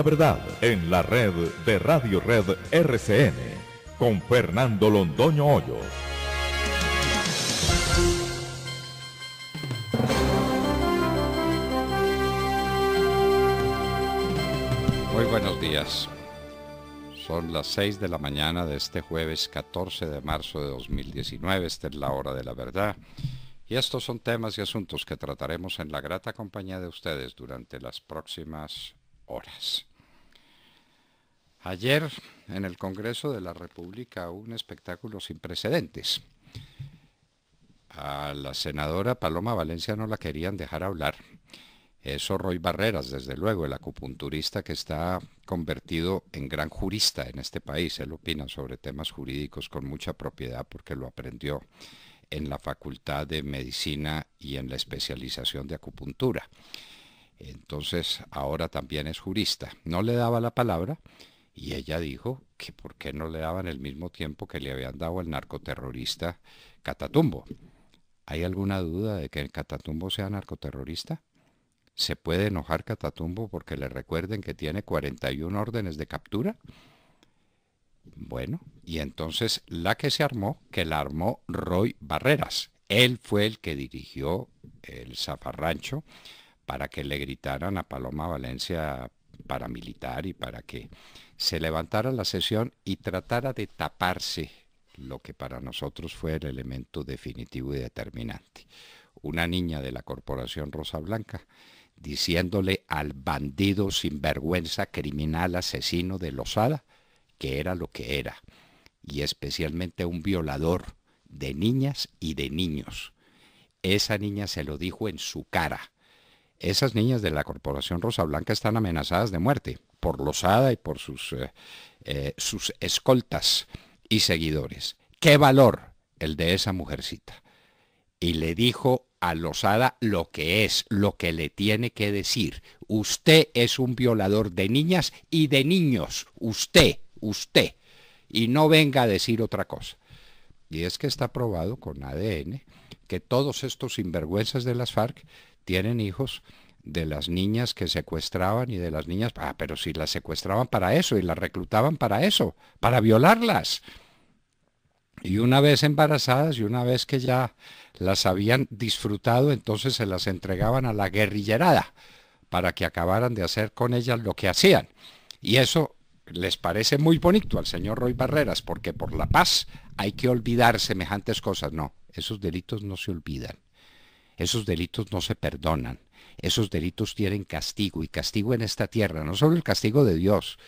La verdad en la red de Radio Red RCN con Fernando Londoño Hoyo Muy buenos días. Son las 6 de la mañana de este jueves 14 de marzo de 2019. Esta es la hora de la verdad. Y estos son temas y asuntos que trataremos en la grata compañía de ustedes durante las próximas horas. Ayer en el Congreso de la República un espectáculo sin precedentes. A la senadora Paloma Valencia no la querían dejar hablar. Eso Roy Barreras, desde luego, el acupunturista que está convertido en gran jurista en este país. Él opina sobre temas jurídicos con mucha propiedad porque lo aprendió en la Facultad de Medicina y en la especialización de acupuntura. Entonces ahora también es jurista. No le daba la palabra y ella dijo que por qué no le daban el mismo tiempo que le habían dado al narcoterrorista Catatumbo. ¿Hay alguna duda de que el Catatumbo sea narcoterrorista? ¿Se puede enojar Catatumbo porque le recuerden que tiene 41 órdenes de captura? Bueno, y entonces la que se armó, que la armó Roy Barreras. Él fue el que dirigió el zafarrancho para que le gritaran a Paloma Valencia paramilitar y para que se levantara la sesión y tratara de taparse lo que para nosotros fue el elemento definitivo y determinante. Una niña de la Corporación Rosa Blanca diciéndole al bandido sinvergüenza, criminal, asesino de Lozada, que era lo que era, y especialmente un violador de niñas y de niños. Esa niña se lo dijo en su cara esas niñas de la Corporación Rosa Blanca están amenazadas de muerte por Lozada y por sus, eh, eh, sus escoltas y seguidores. ¡Qué valor el de esa mujercita! Y le dijo a Lozada lo que es, lo que le tiene que decir. Usted es un violador de niñas y de niños. Usted, usted. Y no venga a decir otra cosa. Y es que está probado con ADN que todos estos sinvergüenzas de las FARC tienen hijos de las niñas que secuestraban y de las niñas, ah, pero si las secuestraban para eso y las reclutaban para eso, para violarlas. Y una vez embarazadas y una vez que ya las habían disfrutado, entonces se las entregaban a la guerrillerada para que acabaran de hacer con ellas lo que hacían. Y eso les parece muy bonito al señor Roy Barreras, porque por la paz hay que olvidar semejantes cosas. No, esos delitos no se olvidan. Esos delitos no se perdonan. Esos delitos tienen castigo y castigo en esta tierra, no solo el castigo de Dios.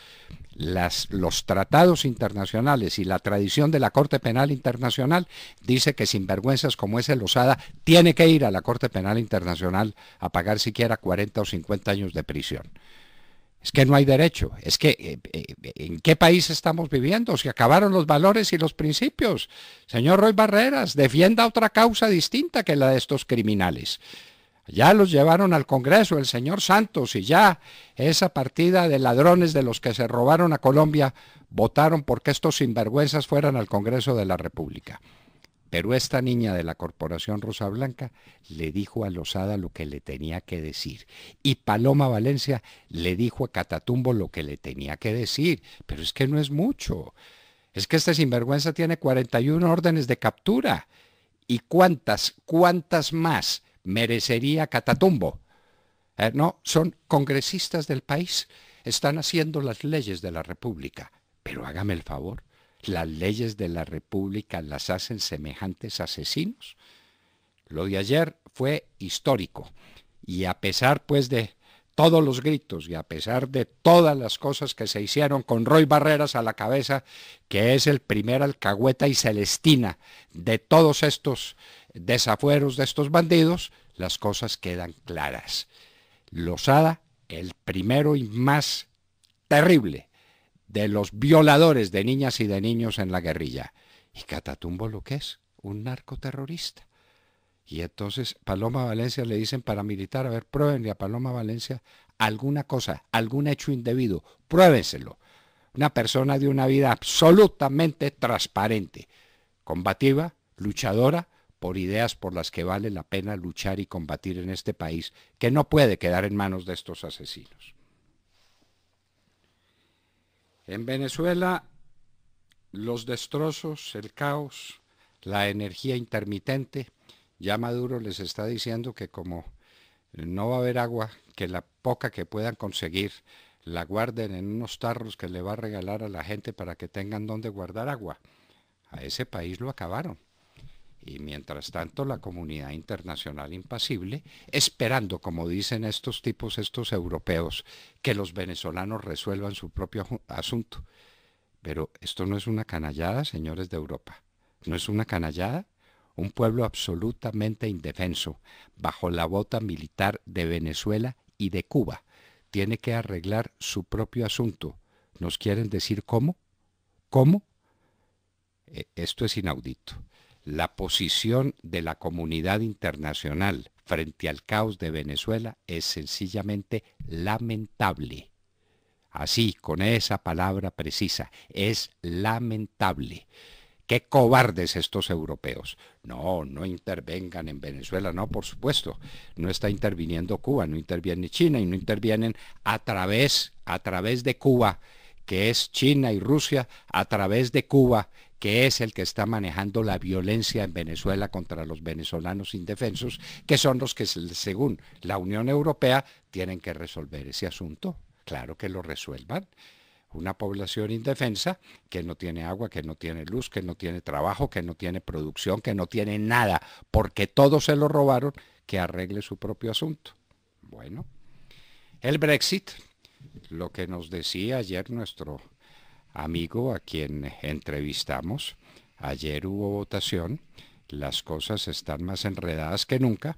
los tratados internacionales y la tradición de la Corte Penal Internacional dice que sinvergüenzas como ese Lozada tiene que ir a la Corte Penal Internacional a pagar siquiera 40 o 50 años de prisión. Es que no hay derecho. Es que, eh, eh, ¿en qué país estamos viviendo? Se acabaron los valores y los principios. Señor Roy Barreras, defienda otra causa distinta que la de estos criminales. Ya los llevaron al Congreso el señor Santos y ya esa partida de ladrones de los que se robaron a Colombia votaron porque estos sinvergüenzas fueran al Congreso de la República. Pero esta niña de la Corporación Rosa Blanca le dijo a Lozada lo que le tenía que decir. Y Paloma Valencia le dijo a Catatumbo lo que le tenía que decir. Pero es que no es mucho. Es que esta sinvergüenza tiene 41 órdenes de captura. ¿Y cuántas, cuántas más merecería Catatumbo? Eh, no, son congresistas del país. Están haciendo las leyes de la República. Pero hágame el favor las leyes de la República las hacen semejantes asesinos. Lo de ayer fue histórico y a pesar pues de todos los gritos y a pesar de todas las cosas que se hicieron con Roy Barreras a la cabeza, que es el primer alcahueta y celestina de todos estos desafueros de estos bandidos, las cosas quedan claras. Lozada, el primero y más terrible de los violadores de niñas y de niños en la guerrilla. Y Catatumbo lo que es, un narcoterrorista. Y entonces Paloma Valencia le dicen paramilitar, a ver, pruébenle a Paloma Valencia alguna cosa, algún hecho indebido, pruébenselo. Una persona de una vida absolutamente transparente, combativa, luchadora, por ideas por las que vale la pena luchar y combatir en este país, que no puede quedar en manos de estos asesinos. En Venezuela, los destrozos, el caos, la energía intermitente, ya Maduro les está diciendo que como no va a haber agua, que la poca que puedan conseguir la guarden en unos tarros que le va a regalar a la gente para que tengan donde guardar agua. A ese país lo acabaron y mientras tanto la comunidad internacional impasible, esperando, como dicen estos tipos, estos europeos, que los venezolanos resuelvan su propio asunto. Pero esto no es una canallada, señores de Europa. ¿No es una canallada? Un pueblo absolutamente indefenso, bajo la bota militar de Venezuela y de Cuba, tiene que arreglar su propio asunto. ¿Nos quieren decir cómo? ¿Cómo? E-, esto es inaudito la posición de la comunidad internacional frente al caos de Venezuela es sencillamente lamentable. Así, con esa palabra precisa, es lamentable. Qué cobardes estos europeos. No, no intervengan en Venezuela, no, por supuesto. No está interviniendo Cuba, no interviene China y no intervienen a través, a través de Cuba, que es China y Rusia, a través de Cuba que es el que está manejando la violencia en Venezuela contra los venezolanos indefensos, que son los que, según la Unión Europea, tienen que resolver ese asunto. Claro que lo resuelvan. Una población indefensa que no tiene agua, que no tiene luz, que no tiene trabajo, que no tiene producción, que no tiene nada, porque todos se lo robaron, que arregle su propio asunto. Bueno, el Brexit, lo que nos decía ayer nuestro amigo a quien entrevistamos. Ayer hubo votación, las cosas están más enredadas que nunca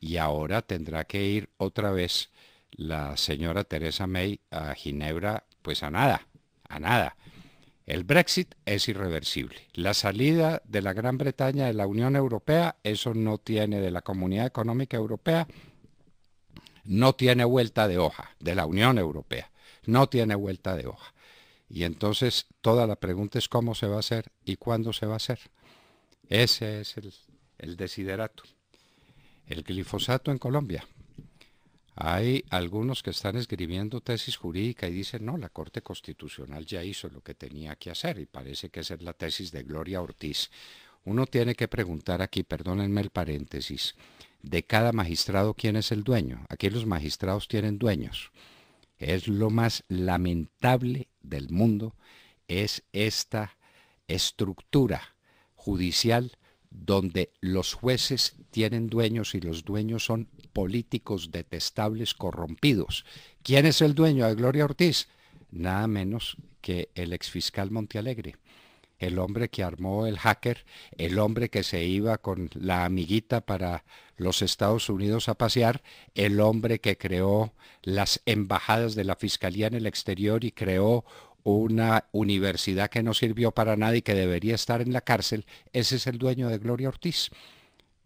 y ahora tendrá que ir otra vez la señora Teresa May a Ginebra, pues a nada, a nada. El Brexit es irreversible. La salida de la Gran Bretaña de la Unión Europea, eso no tiene de la Comunidad Económica Europea, no tiene vuelta de hoja, de la Unión Europea, no tiene vuelta de hoja. Y entonces toda la pregunta es cómo se va a hacer y cuándo se va a hacer. Ese es el, desiderato. El glifosato en Colombia. Hay algunos que están escribiendo tesis jurídica y dicen, no, la Corte Constitucional ya hizo lo que tenía que hacer y parece que esa es la tesis de Gloria Ortiz. Uno tiene que preguntar aquí, perdónenme el paréntesis, de cada magistrado quién es el dueño. Aquí los magistrados tienen dueños es lo más lamentable del mundo, es esta estructura judicial donde los jueces tienen dueños y los dueños son políticos detestables corrompidos. ¿Quién es el dueño de Gloria Ortiz? Nada menos que el exfiscal Montealegre el hombre que armó el hacker, el hombre que se iba con la amiguita para los Estados Unidos a pasear, el hombre que creó las embajadas de la Fiscalía en el exterior y creó una universidad que no sirvió para nadie, y que debería estar en la cárcel, ese es el dueño de Gloria Ortiz.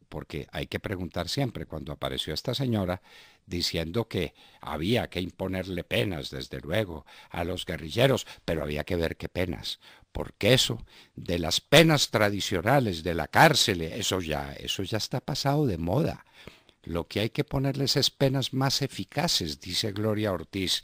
Porque hay que preguntar siempre, cuando apareció esta señora diciendo que había que imponerle penas, desde luego, a los guerrilleros, pero había que ver qué penas, porque eso de las penas tradicionales, de la cárcel, eso ya, eso ya está pasado de moda. Lo que hay que ponerles es penas más eficaces, dice Gloria Ortiz,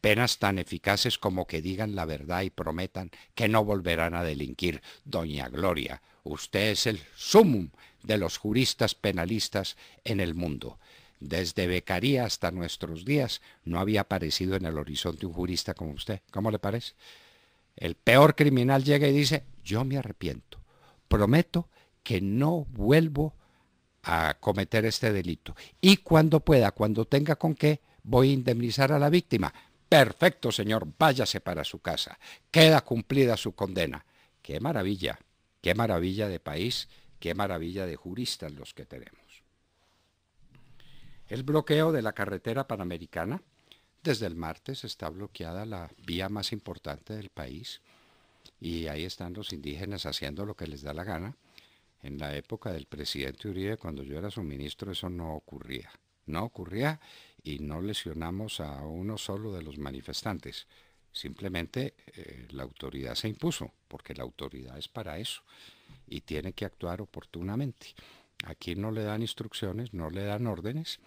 penas tan eficaces como que digan la verdad y prometan que no volverán a delinquir. Doña Gloria, usted es el sumum de los juristas penalistas en el mundo. Desde Becaría hasta nuestros días no había aparecido en el horizonte un jurista como usted. ¿Cómo le parece? El peor criminal llega y dice, yo me arrepiento, prometo que no vuelvo a cometer este delito. Y cuando pueda, cuando tenga con qué, voy a indemnizar a la víctima. Perfecto, señor, váyase para su casa. Queda cumplida su condena. Qué maravilla, qué maravilla de país, qué maravilla de juristas los que tenemos. El bloqueo de la carretera panamericana desde el martes está bloqueada la vía más importante del país y ahí están los indígenas haciendo lo que les da la gana. En la época del presidente Uribe, cuando yo era su ministro, eso no ocurría. No ocurría y no lesionamos a uno solo de los manifestantes. Simplemente eh, la autoridad se impuso, porque la autoridad es para eso y tiene que actuar oportunamente. Aquí no le dan instrucciones, no le dan órdenes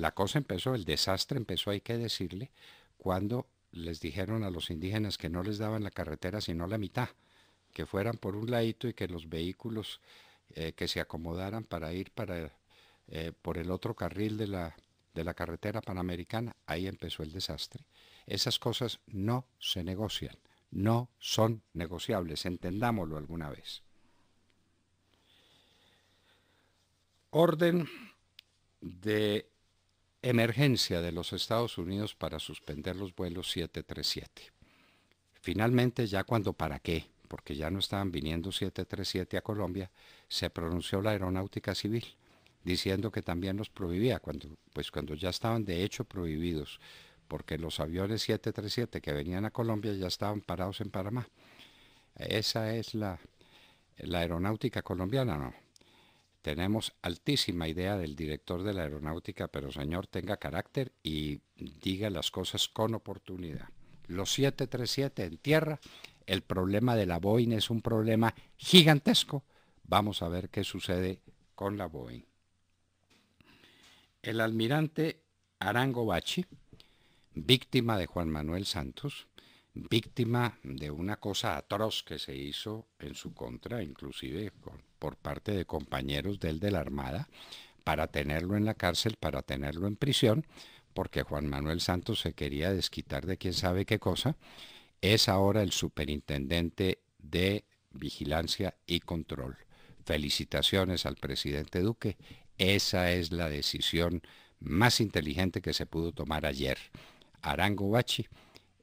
la cosa empezó, el desastre empezó, hay que decirle, cuando les dijeron a los indígenas que no les daban la carretera sino la mitad, que fueran por un ladito y que los vehículos eh, que se acomodaran para ir para, eh, por el otro carril de la, de la carretera panamericana, ahí empezó el desastre. Esas cosas no se negocian, no son negociables, entendámoslo alguna vez. Orden de Emergencia de los Estados Unidos para suspender los vuelos 737. Finalmente, ya cuando para qué, porque ya no estaban viniendo 737 a Colombia, se pronunció la aeronáutica civil diciendo que también los prohibía cuando pues cuando ya estaban de hecho prohibidos, porque los aviones 737 que venían a Colombia ya estaban parados en Panamá. Esa es la la aeronáutica colombiana, no. Tenemos altísima idea del director de la aeronáutica, pero señor, tenga carácter y diga las cosas con oportunidad. Los 737 en tierra, el problema de la Boeing es un problema gigantesco. Vamos a ver qué sucede con la Boeing. El almirante Arango Bachi, víctima de Juan Manuel Santos, víctima de una cosa atroz que se hizo en su contra, inclusive con por parte de compañeros del de la Armada para tenerlo en la cárcel, para tenerlo en prisión, porque Juan Manuel Santos se quería desquitar de quién sabe qué cosa, es ahora el superintendente de vigilancia y control. Felicitaciones al presidente Duque. Esa es la decisión más inteligente que se pudo tomar ayer. Arango Bachi,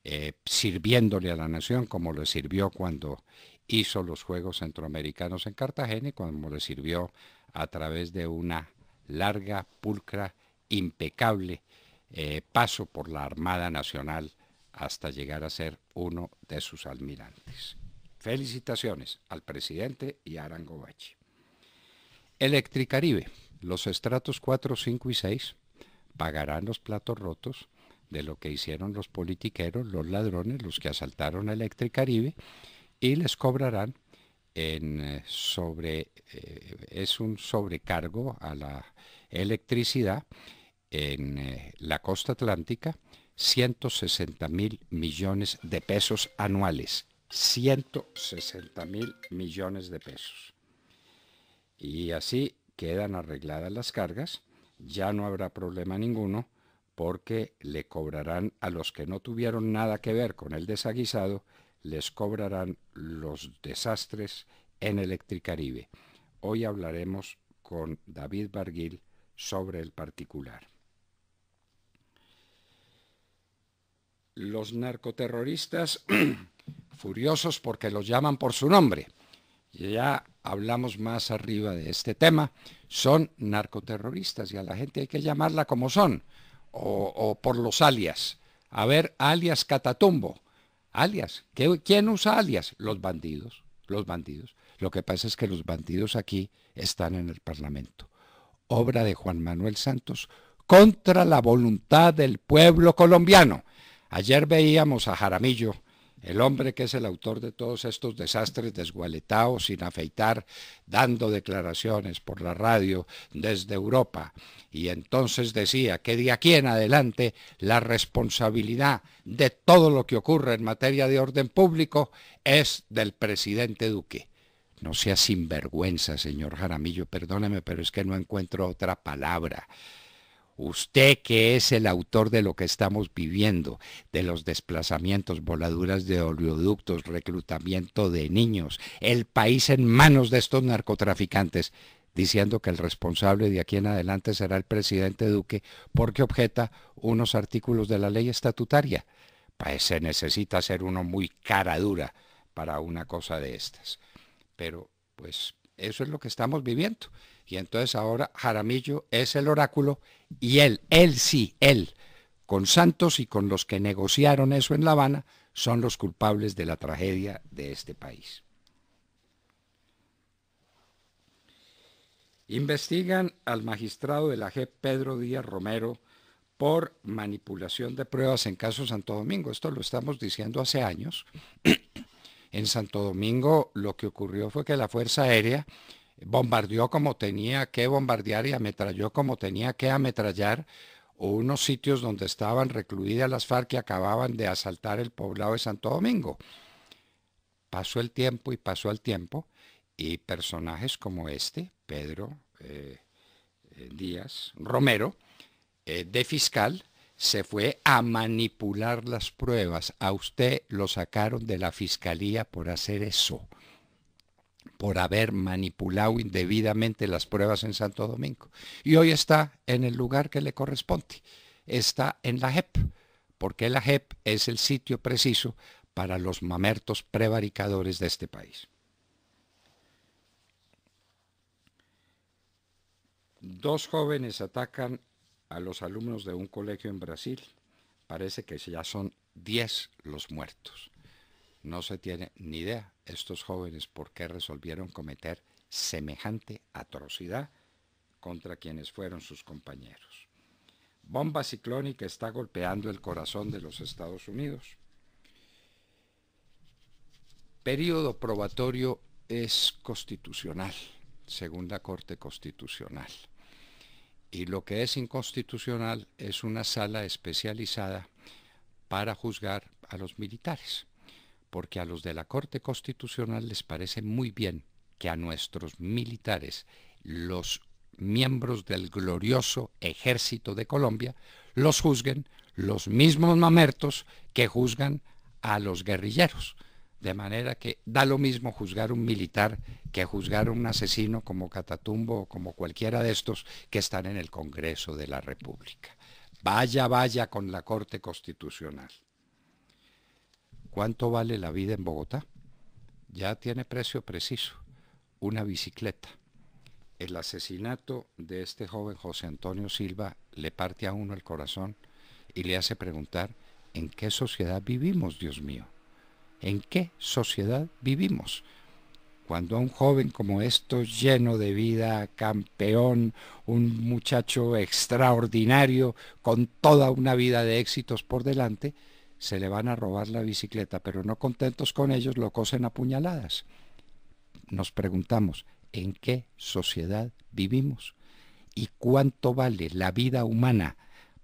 eh, sirviéndole a la nación como lo sirvió cuando hizo los Juegos Centroamericanos en Cartagena y cuando le sirvió a través de una larga, pulcra, impecable eh, paso por la Armada Nacional hasta llegar a ser uno de sus almirantes. Felicitaciones al presidente y a Bachi. Electricaribe, los estratos 4, 5 y 6 pagarán los platos rotos de lo que hicieron los politiqueros, los ladrones, los que asaltaron a Electricaribe y les cobrarán en eh, sobre, eh, es un sobrecargo a la electricidad en eh, la costa atlántica, 160 mil millones de pesos anuales. 160 mil millones de pesos. Y así quedan arregladas las cargas, ya no habrá problema ninguno porque le cobrarán a los que no tuvieron nada que ver con el desaguisado les cobrarán los desastres en Electricaribe. Hoy hablaremos con David Barguil sobre el particular. Los narcoterroristas, furiosos porque los llaman por su nombre, ya hablamos más arriba de este tema, son narcoterroristas y a la gente hay que llamarla como son, o, o por los alias. A ver, alias Catatumbo, Alias. ¿Quién usa alias? Los bandidos. Los bandidos. Lo que pasa es que los bandidos aquí están en el Parlamento. Obra de Juan Manuel Santos contra la voluntad del pueblo colombiano. Ayer veíamos a Jaramillo el hombre que es el autor de todos estos desastres desgualetados, sin afeitar, dando declaraciones por la radio desde Europa. Y entonces decía que de aquí en adelante la responsabilidad de todo lo que ocurre en materia de orden público es del presidente Duque. No sea sinvergüenza, señor Jaramillo, perdóneme, pero es que no encuentro otra palabra. Usted que es el autor de lo que estamos viviendo, de los desplazamientos, voladuras de oleoductos, reclutamiento de niños, el país en manos de estos narcotraficantes, diciendo que el responsable de aquí en adelante será el presidente Duque porque objeta unos artículos de la ley estatutaria. Pues se necesita ser uno muy cara dura para una cosa de estas. Pero pues eso es lo que estamos viviendo. Y entonces ahora Jaramillo es el oráculo y él, él sí, él, con Santos y con los que negociaron eso en La Habana, son los culpables de la tragedia de este país. Investigan al magistrado de la G, Pedro Díaz Romero, por manipulación de pruebas en caso Santo Domingo. Esto lo estamos diciendo hace años. en Santo Domingo lo que ocurrió fue que la Fuerza Aérea bombardeó como tenía que bombardear y ametralló como tenía que ametrallar, unos sitios donde estaban recluidas las FARC que acababan de asaltar el poblado de Santo Domingo. Pasó el tiempo y pasó el tiempo, y personajes como este, Pedro eh, eh, Díaz Romero, eh, de fiscal, se fue a manipular las pruebas. A usted lo sacaron de la fiscalía por hacer eso por haber manipulado indebidamente las pruebas en Santo Domingo. Y hoy está en el lugar que le corresponde. Está en la JEP, porque la JEP es el sitio preciso para los mamertos prevaricadores de este país. Dos jóvenes atacan a los alumnos de un colegio en Brasil. Parece que ya son 10 los muertos. No se tiene ni idea estos jóvenes por qué resolvieron cometer semejante atrocidad contra quienes fueron sus compañeros. Bomba ciclónica está golpeando el corazón de los Estados Unidos. Período probatorio es constitucional, según la Corte Constitucional. Y lo que es inconstitucional es una sala especializada para juzgar a los militares porque a los de la Corte Constitucional les parece muy bien que a nuestros militares, los miembros del glorioso ejército de Colombia, los juzguen los mismos mamertos que juzgan a los guerrilleros. De manera que da lo mismo juzgar un militar que juzgar a un asesino como Catatumbo o como cualquiera de estos que están en el Congreso de la República. Vaya, vaya con la Corte Constitucional. ¿Cuánto vale la vida en Bogotá? Ya tiene precio preciso, una bicicleta. El asesinato de este joven José Antonio Silva le parte a uno el corazón y le hace preguntar, ¿en qué sociedad vivimos, Dios mío? ¿En qué sociedad vivimos? Cuando a un joven como esto, lleno de vida, campeón, un muchacho extraordinario, con toda una vida de éxitos por delante, se le van a robar la bicicleta, pero no contentos con ellos lo cosen a puñaladas. Nos preguntamos, ¿en qué sociedad vivimos? ¿Y cuánto vale la vida humana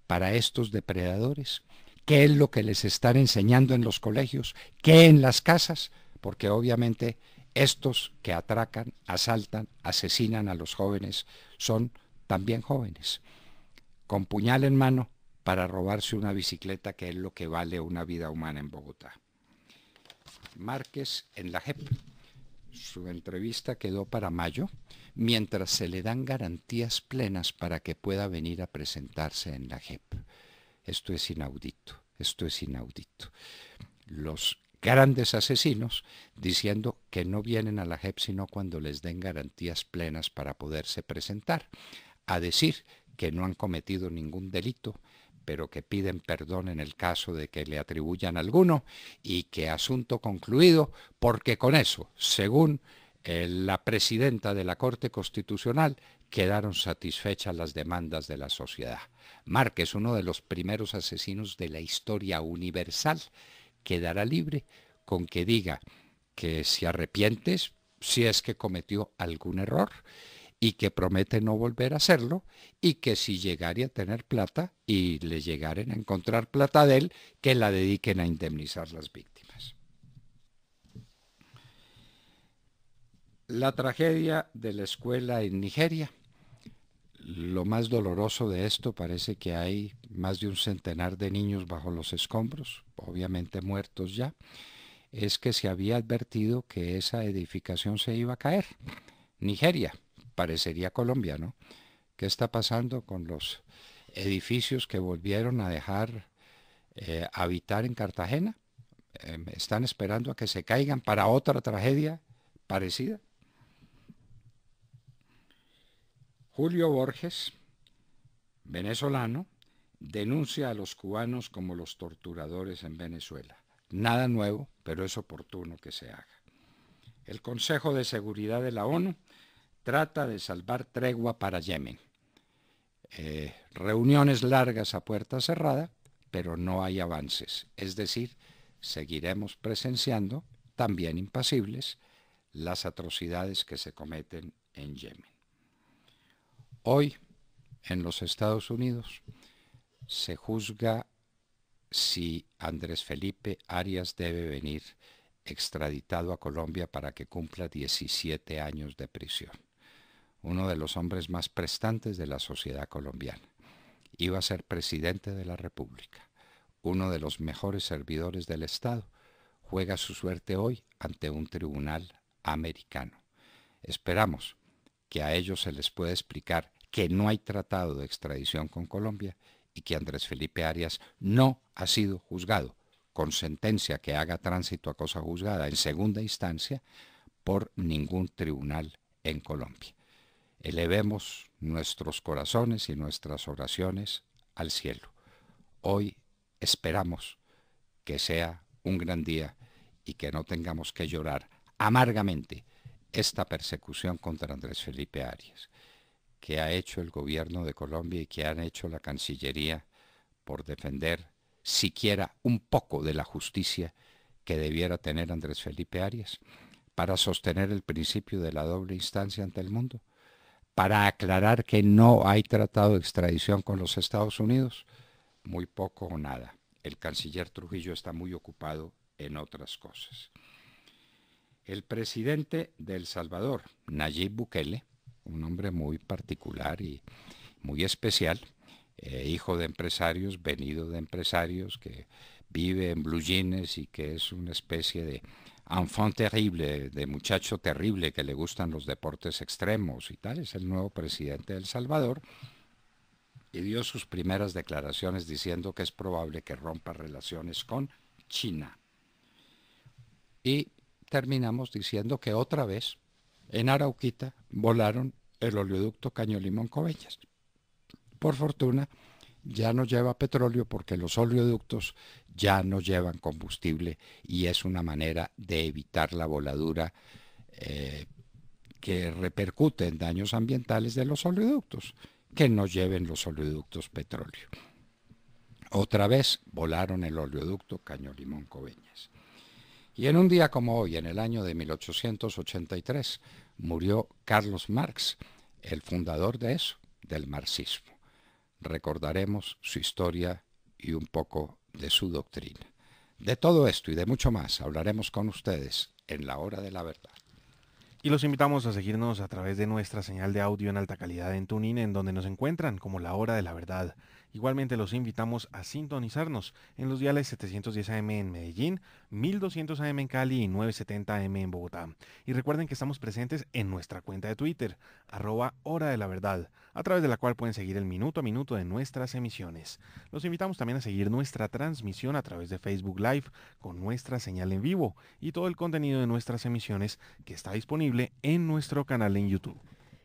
para estos depredadores? ¿Qué es lo que les están enseñando en los colegios? ¿Qué en las casas? Porque obviamente estos que atracan, asaltan, asesinan a los jóvenes son también jóvenes. Con puñal en mano para robarse una bicicleta que es lo que vale una vida humana en Bogotá. Márquez en la JEP. Su entrevista quedó para mayo, mientras se le dan garantías plenas para que pueda venir a presentarse en la JEP. Esto es inaudito, esto es inaudito. Los grandes asesinos diciendo que no vienen a la JEP sino cuando les den garantías plenas para poderse presentar, a decir que no han cometido ningún delito, pero que piden perdón en el caso de que le atribuyan alguno y que asunto concluido, porque con eso, según eh, la presidenta de la Corte Constitucional, quedaron satisfechas las demandas de la sociedad. Márquez, uno de los primeros asesinos de la historia universal, quedará libre con que diga que si arrepientes si es que cometió algún error y que promete no volver a hacerlo y que si llegaría a tener plata y le llegaren a encontrar plata de él, que la dediquen a indemnizar las víctimas. La tragedia de la escuela en Nigeria. Lo más doloroso de esto parece que hay más de un centenar de niños bajo los escombros, obviamente muertos ya, es que se había advertido que esa edificación se iba a caer. Nigeria, parecería Colombia, ¿no? ¿Qué está pasando con los edificios que volvieron a dejar eh, habitar en Cartagena? Eh, ¿Están esperando a que se caigan para otra tragedia parecida? Julio Borges, venezolano, denuncia a los cubanos como los torturadores en Venezuela. Nada nuevo, pero es oportuno que se haga. El Consejo de Seguridad de la ONU trata de salvar tregua para Yemen. Eh, reuniones largas a puerta cerrada, pero no hay avances. Es decir, seguiremos presenciando, también impasibles, las atrocidades que se cometen en Yemen. Hoy, en los Estados Unidos, se juzga si Andrés Felipe Arias debe venir extraditado a Colombia para que cumpla 17 años de prisión uno de los hombres más prestantes de la sociedad colombiana. Iba a ser presidente de la República, uno de los mejores servidores del Estado. Juega su suerte hoy ante un tribunal americano. Esperamos que a ellos se les pueda explicar que no hay tratado de extradición con Colombia y que Andrés Felipe Arias no ha sido juzgado con sentencia que haga tránsito a cosa juzgada en segunda instancia por ningún tribunal en Colombia elevemos nuestros corazones y nuestras oraciones al cielo. Hoy esperamos que sea un gran día y que no tengamos que llorar amargamente esta persecución contra Andrés Felipe Arias, que ha hecho el gobierno de Colombia y que han hecho la Cancillería por defender siquiera un poco de la justicia que debiera tener Andrés Felipe Arias para sostener el principio de la doble instancia ante el mundo para aclarar que no hay tratado de extradición con los Estados Unidos? Muy poco o nada. El canciller Trujillo está muy ocupado en otras cosas. El presidente de El Salvador, Nayib Bukele, un hombre muy particular y muy especial, eh, hijo de empresarios, venido de empresarios, que vive en blue jeans y que es una especie de enfant terrible, de muchacho terrible que le gustan los deportes extremos y tal, es el nuevo presidente de El Salvador, y dio sus primeras declaraciones diciendo que es probable que rompa relaciones con China. Y terminamos diciendo que otra vez en Arauquita volaron el oleoducto Caño Limón Cobellas. Por fortuna, ya no lleva petróleo porque los oleoductos ya no llevan combustible y es una manera de evitar la voladura eh, que repercute en daños ambientales de los oleoductos, que no lleven los oleoductos petróleo. Otra vez volaron el oleoducto Caño Limón Coveñas. Y en un día como hoy, en el año de 1883, murió Carlos Marx, el fundador de eso, del marxismo. Recordaremos su historia y un poco de su doctrina. De todo esto y de mucho más hablaremos con ustedes en la hora de la verdad. Y los invitamos a seguirnos a través de nuestra señal de audio en alta calidad en Tunín en donde nos encuentran como la hora de la verdad. Igualmente los invitamos a sintonizarnos en los diales 710 AM en Medellín, 1200 AM en Cali y 970 AM en Bogotá. Y recuerden que estamos presentes en nuestra cuenta de Twitter, arroba hora de la verdad, a través de la cual pueden seguir el minuto a minuto de nuestras emisiones. Los invitamos también a seguir nuestra transmisión a través de Facebook Live con nuestra señal en vivo y todo el contenido de nuestras emisiones que está disponible en nuestro canal en YouTube.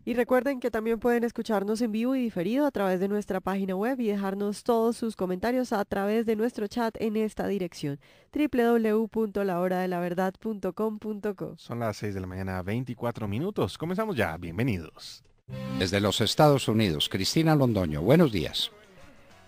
Y recuerden que también pueden escucharnos en vivo y diferido a través de nuestra página web y dejarnos todos sus comentarios a través de nuestro chat en esta dirección www.lahoradelaverdad.com.co. Son las 6 de la mañana, 24 minutos. Comenzamos ya. Bienvenidos. Desde los Estados Unidos, Cristina Londoño. Buenos días.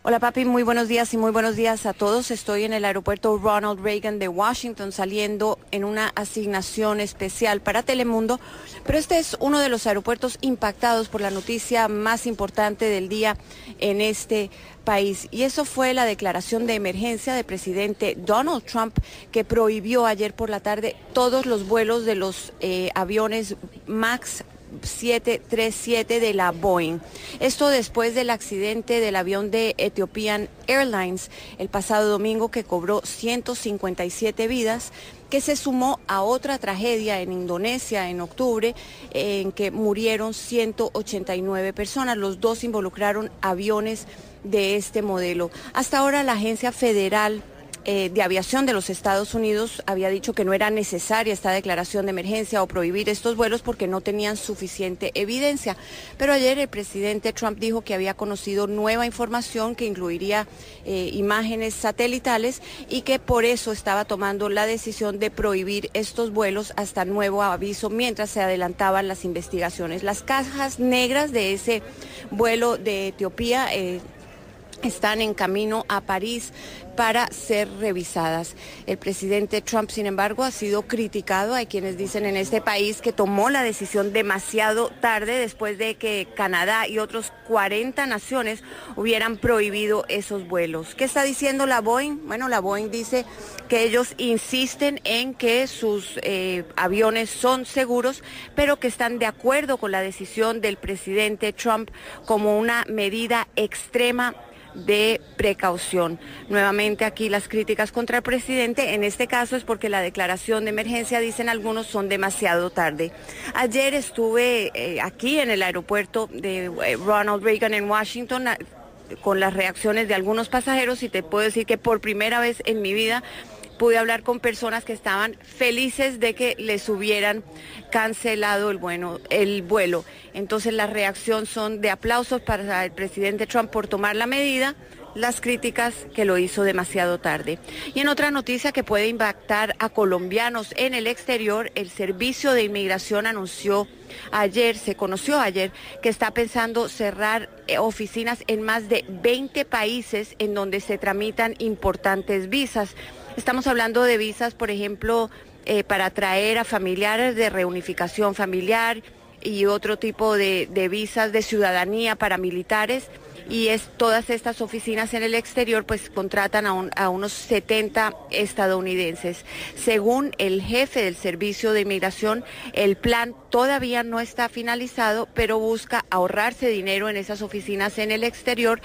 Hola papi, muy buenos días y muy buenos días a todos. Estoy en el aeropuerto Ronald Reagan de Washington saliendo en una asignación especial para Telemundo, pero este es uno de los aeropuertos impactados por la noticia más importante del día en este país. Y eso fue la declaración de emergencia del presidente Donald Trump que prohibió ayer por la tarde todos los vuelos de los eh, aviones MAX 737 de la Boeing. Esto después del accidente del avión de Ethiopian Airlines el pasado domingo que cobró 157 vidas que se sumó a otra tragedia en Indonesia en octubre, en que murieron 189 personas. Los dos involucraron aviones de este modelo. Hasta ahora la Agencia Federal eh, de Aviación de los Estados Unidos había dicho que no era necesaria esta declaración de emergencia o prohibir estos vuelos porque no tenían suficiente evidencia. Pero ayer el presidente Trump dijo que había conocido nueva información que incluiría eh, imágenes satelitales y que por eso estaba tomando la decisión de prohibir estos vuelos hasta nuevo aviso mientras se adelantaban las investigaciones. Las cajas negras de ese vuelo de Etiopía eh, están en camino a París para ser revisadas. El presidente Trump, sin embargo, ha sido criticado. Hay quienes dicen en este país que tomó la decisión demasiado tarde después de que Canadá y otros 40 naciones hubieran prohibido esos vuelos. ¿Qué está diciendo la Boeing? Bueno, la Boeing dice que ellos insisten en que sus eh, aviones son seguros, pero que están de acuerdo con la decisión del presidente Trump como una medida extrema de precaución. Nuevamente aquí las críticas contra el presidente, en este caso es porque la declaración de emergencia, dicen algunos, son demasiado tarde. Ayer estuve eh, aquí en el aeropuerto de eh, Ronald Reagan en Washington con las reacciones de algunos pasajeros y te puedo decir que por primera vez en mi vida pude hablar con personas que estaban felices de que les hubieran cancelado el, bueno, el vuelo. Entonces la reacción son de aplausos para el presidente Trump por tomar la medida, las críticas que lo hizo demasiado tarde. Y en otra noticia que puede impactar a colombianos en el exterior, el Servicio de Inmigración anunció ayer, se conoció ayer, que está pensando cerrar eh, oficinas en más de 20 países en donde se tramitan importantes visas. Estamos hablando de visas, por ejemplo, eh, para traer a familiares de reunificación familiar y otro tipo de, visas de ciudadanía para militares y es todas estas oficinas en el exterior pues contratan a, a, unos 70 estadounidenses. Según el jefe del Servicio de Inmigración, el plan todavía no está finalizado, pero busca ahorrarse dinero en esas oficinas en el exterior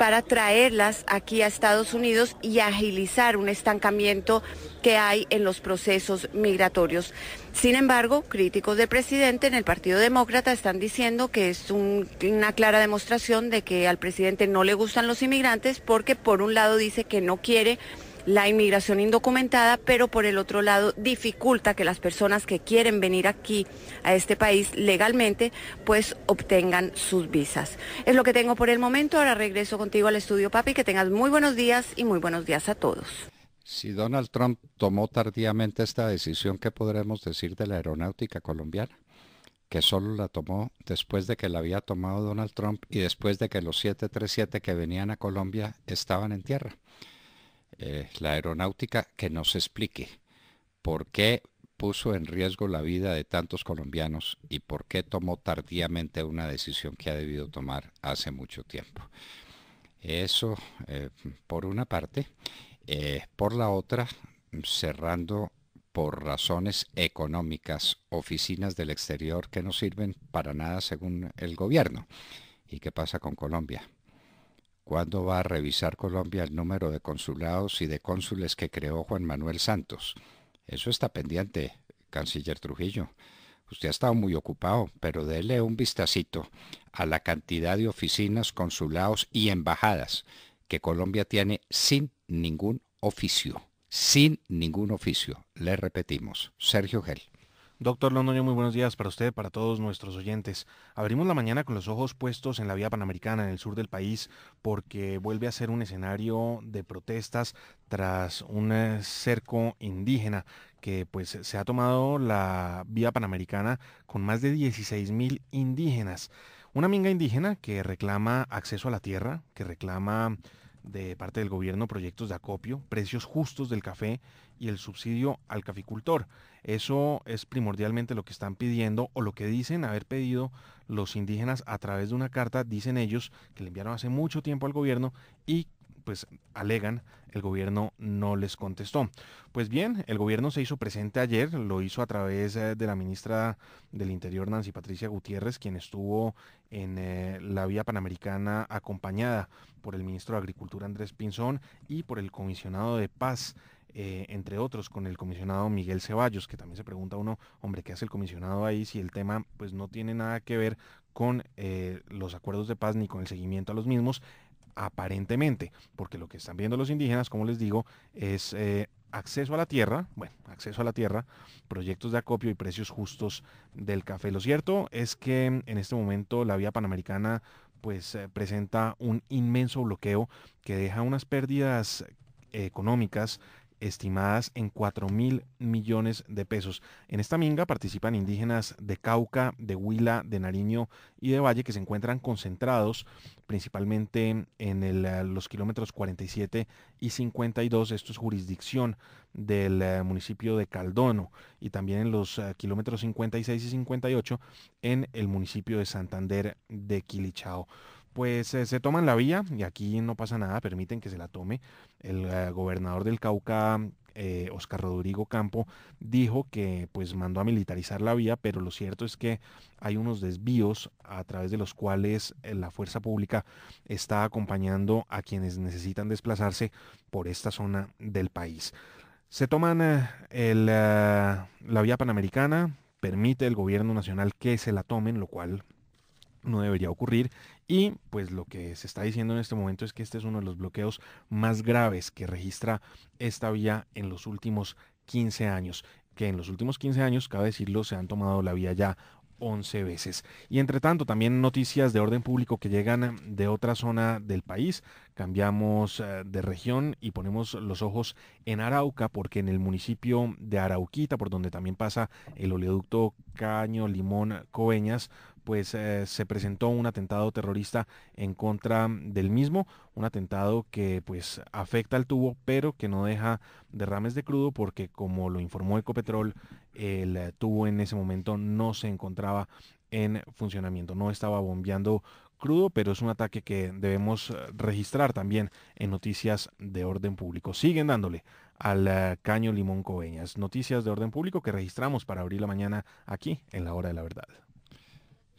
para traerlas aquí a Estados Unidos y agilizar un estancamiento que hay en los procesos migratorios. Sin embargo, críticos del presidente en el Partido Demócrata están diciendo que es una clara demostración de que al presidente no le gustan los inmigrantes porque por un lado dice que no quiere la inmigración indocumentada, pero por el otro lado dificulta que las personas que quieren venir aquí a este país legalmente pues obtengan sus visas. Es lo que tengo por el momento. Ahora regreso contigo al estudio, papi. Que tengas muy buenos días y muy buenos días a todos. Si Donald Trump tomó tardíamente esta decisión, ¿qué podremos decir de la aeronáutica colombiana? que solo la tomó después de que la había tomado Donald Trump y después de que los 737 que venían a Colombia estaban en tierra. Eh, la aeronáutica, que nos explique por qué puso en riesgo la vida de tantos colombianos y por qué tomó tardíamente una decisión que ha debido tomar hace mucho tiempo. Eso eh, por una parte. Eh, por la otra, cerrando por razones económicas oficinas del exterior que no sirven para nada según el gobierno. ¿Y qué pasa con Colombia? ¿Cuándo va a revisar Colombia el número de consulados y de cónsules que creó Juan Manuel Santos? Eso está pendiente, canciller Trujillo. Usted ha estado muy ocupado, pero déle un vistacito a la cantidad de oficinas, consulados y embajadas que Colombia tiene sin ningún oficio. Sin ningún oficio. Le repetimos. Sergio Gel. Doctor Londoño, muy buenos días para usted, para todos nuestros oyentes. Abrimos la mañana con los ojos puestos en la vía panamericana, en el sur del país, porque vuelve a ser un escenario de protestas tras un eh, cerco indígena que pues se ha tomado la vía panamericana con más de 16 mil indígenas. Una minga indígena que reclama acceso a la tierra, que reclama de parte del gobierno proyectos de acopio, precios justos del café y el subsidio al caficultor. Eso es primordialmente lo que están pidiendo o lo que dicen haber pedido los indígenas a través de una carta, dicen ellos, que le enviaron hace mucho tiempo al gobierno y pues alegan, el gobierno no les contestó. Pues bien, el gobierno se hizo presente ayer, lo hizo a través eh, de la ministra del Interior, Nancy Patricia Gutiérrez, quien estuvo en eh, la vía panamericana acompañada por el ministro de Agricultura, Andrés Pinzón, y por el comisionado de paz. Eh, entre otros con el comisionado Miguel Ceballos, que también se pregunta uno, hombre, ¿qué hace el comisionado ahí si el tema pues no tiene nada que ver con los acuerdos de paz ni con el seguimiento a los mismos? aparentemente, porque lo que están viendo los indígenas, como les digo, es eh, acceso a la tierra, bueno, acceso a la tierra, proyectos de acopio y precios justos del café. Lo cierto es que en este momento la vía panamericana pues eh, presenta un inmenso bloqueo que deja unas pérdidas eh, económicas estimadas en 4 mil millones de pesos. En esta minga participan indígenas de Cauca, de Huila, de Nariño y de Valle que se encuentran concentrados principalmente en eh, los kilómetros 47 y 52. Esto es jurisdicción del eh, municipio de Caldono y también en los eh, kilómetros 56 y 58 en el municipio de Santander de Quilichao pues se toman la vía y aquí no pasa nada, permiten que se la tome. El eh, gobernador del Cauca, Oscar eh, Rodrigo Campo, dijo que pues mandó a militarizar la vía, pero lo cierto es que hay unos desvíos a través de los cuales eh, la fuerza pública está acompañando a quienes necesitan desplazarse por esta zona del país. Se toman la vía panamericana, permite el gobierno nacional que se la tomen, lo cual no debería ocurrir y pues lo que se está diciendo en este momento es que este es uno de los bloqueos más graves que registra esta vía en los últimos 15 años. Que en los últimos 15 años, cabe decirlo, se han tomado la vía ya 11 veces. Y entre tanto, también noticias de orden público que llegan de otra zona del país. Cambiamos eh, de región y ponemos los ojos en Arauca, porque en el municipio de Arauquita, por donde también pasa el oleoducto Caño Limón Coveñas, pues eh, se presentó un atentado terrorista en contra del mismo, un atentado que pues afecta al tubo, pero que no deja derrames de crudo porque como lo informó Ecopetrol, el eh, tubo en ese momento no se encontraba en funcionamiento, no estaba bombeando crudo, pero es un ataque que debemos eh, registrar también en noticias de orden público. Siguen dándole al caño Limón Coveñas, noticias de orden público que registramos para abrir la mañana aquí en la hora de la verdad.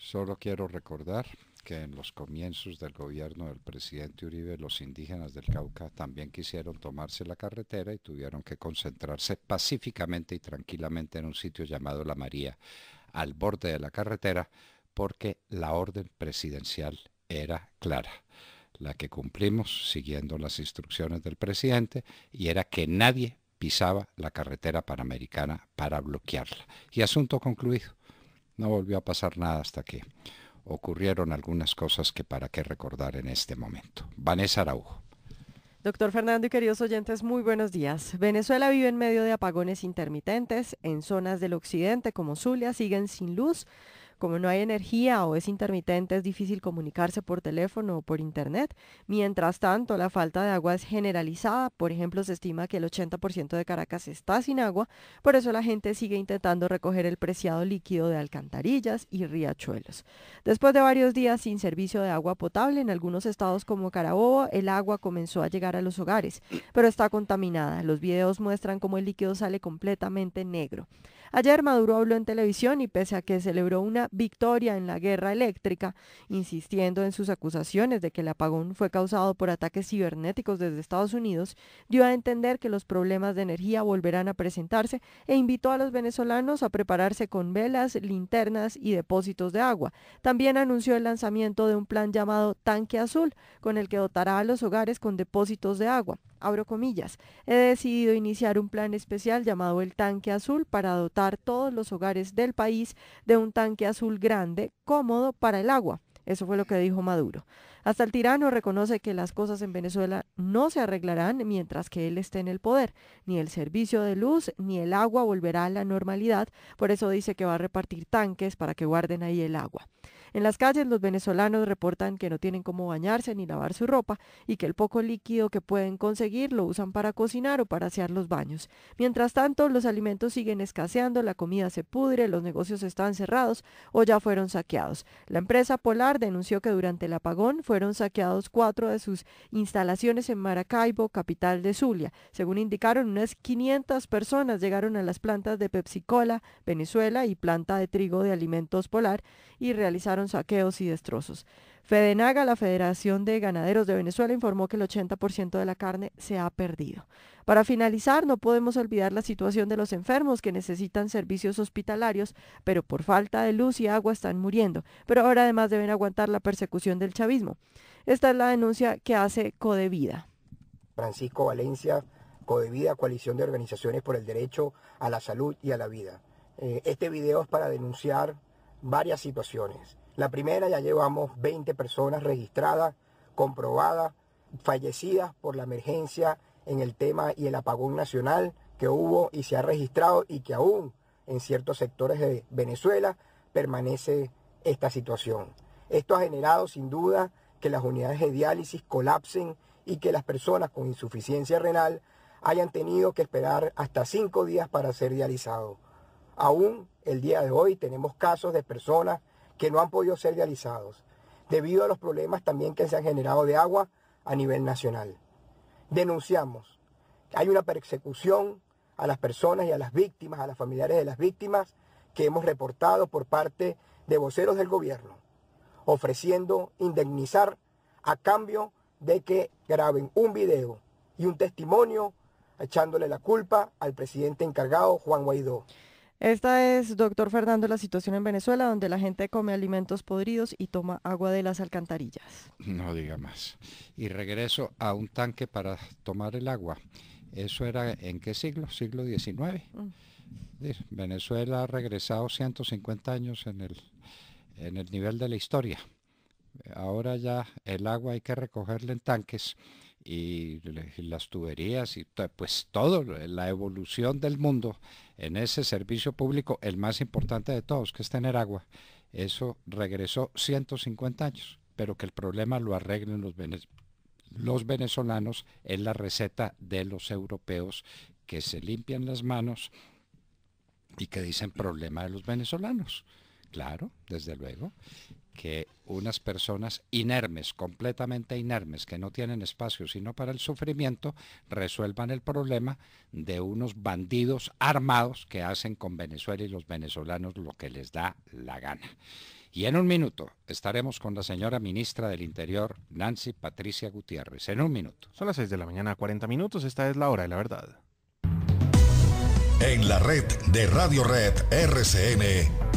Solo quiero recordar que en los comienzos del gobierno del presidente Uribe los indígenas del Cauca también quisieron tomarse la carretera y tuvieron que concentrarse pacíficamente y tranquilamente en un sitio llamado La María, al borde de la carretera, porque la orden presidencial era clara, la que cumplimos siguiendo las instrucciones del presidente y era que nadie pisaba la carretera panamericana para bloquearla. Y asunto concluido no volvió a pasar nada hasta que ocurrieron algunas cosas que para qué recordar en este momento. Vanessa Araujo. Doctor Fernando y queridos oyentes, muy buenos días. Venezuela vive en medio de apagones intermitentes. En zonas del occidente como Zulia siguen sin luz. Como no hay energía o es intermitente, es difícil comunicarse por teléfono o por internet. Mientras tanto, la falta de agua es generalizada. Por ejemplo, se estima que el 80% de Caracas está sin agua. Por eso la gente sigue intentando recoger el preciado líquido de alcantarillas y riachuelos. Después de varios días sin servicio de agua potable, en algunos estados como Carabobo, el agua comenzó a llegar a los hogares, pero está contaminada. Los videos muestran cómo el líquido sale completamente negro. Ayer Maduro habló en televisión y pese a que celebró una victoria en la guerra eléctrica, insistiendo en sus acusaciones de que el apagón fue causado por ataques cibernéticos desde Estados Unidos, dio a entender que los problemas de energía volverán a presentarse e invitó a los venezolanos a prepararse con velas, linternas y depósitos de agua. También anunció el lanzamiento de un plan llamado Tanque Azul, con el que dotará a los hogares con depósitos de agua abro comillas, he decidido iniciar un plan especial llamado el tanque azul para dotar todos los hogares del país de un tanque azul grande, cómodo para el agua. Eso fue lo que dijo Maduro. Hasta el tirano reconoce que las cosas en Venezuela no se arreglarán mientras que él esté en el poder. Ni el servicio de luz ni el agua volverá a la normalidad. Por eso dice que va a repartir tanques para que guarden ahí el agua. En las calles los venezolanos reportan que no tienen cómo bañarse ni lavar su ropa y que el poco líquido que pueden conseguir lo usan para cocinar o para asear los baños. Mientras tanto, los alimentos siguen escaseando, la comida se pudre, los negocios están cerrados o ya fueron saqueados. La empresa Polar denunció que durante el apagón fueron saqueados cuatro de sus instalaciones en Maracaibo, capital de Zulia. Según indicaron, unas 500 personas llegaron a las plantas de Pepsi Cola, Venezuela y planta de trigo de alimentos Polar y realizaron saqueos y destrozos. Fedenaga, la Federación de Ganaderos de Venezuela, informó que el 80% de la carne se ha perdido. Para finalizar, no podemos olvidar la situación de los enfermos que necesitan servicios hospitalarios, pero por falta de luz y agua están muriendo, pero ahora además deben aguantar la persecución del chavismo. Esta es la denuncia que hace Codevida. Francisco Valencia, Codevida, Coalición de Organizaciones por el Derecho a la Salud y a la Vida. Eh, este video es para denunciar varias situaciones la primera ya llevamos 20 personas registradas, comprobadas, fallecidas por la emergencia en el tema y el apagón nacional que hubo y se ha registrado y que aún en ciertos sectores de Venezuela permanece esta situación. Esto ha generado sin duda que las unidades de diálisis colapsen y que las personas con insuficiencia renal hayan tenido que esperar hasta cinco días para ser dializados. Aún el día de hoy tenemos casos de personas que no han podido ser realizados, debido a los problemas también que se han generado de agua a nivel nacional. Denunciamos que hay una persecución a las personas y a las víctimas, a las familiares de las víctimas, que hemos reportado por parte de voceros del gobierno, ofreciendo indemnizar a cambio de que graben un video y un testimonio echándole la culpa al presidente encargado, Juan Guaidó. Esta es, doctor Fernando, la situación en Venezuela, donde la gente come alimentos podridos y toma agua de las alcantarillas. No diga más. Y regreso a un tanque para tomar el agua. ¿Eso era en qué siglo? Siglo XIX. Mm. Venezuela ha regresado 150 años en en el nivel de la historia. Ahora ya el agua hay que recogerla en tanques y las tuberías y pues todo, la evolución del mundo en ese servicio público, el más importante de todos, que es tener agua, eso regresó 150 años, pero que el problema lo arreglen los, los venezolanos es la receta de los europeos que se limpian las manos y que dicen problema de los venezolanos. Claro, desde luego que unas personas inermes, completamente inermes, que no tienen espacio sino para el sufrimiento, resuelvan el problema de unos bandidos armados que hacen con Venezuela y los venezolanos lo que les da la gana. Y en un minuto estaremos con la señora ministra del Interior, Nancy Patricia Gutiérrez. En un minuto. Son las 6 de la mañana, 40 minutos. Esta es la hora de la verdad. En la red de Radio Red RCN.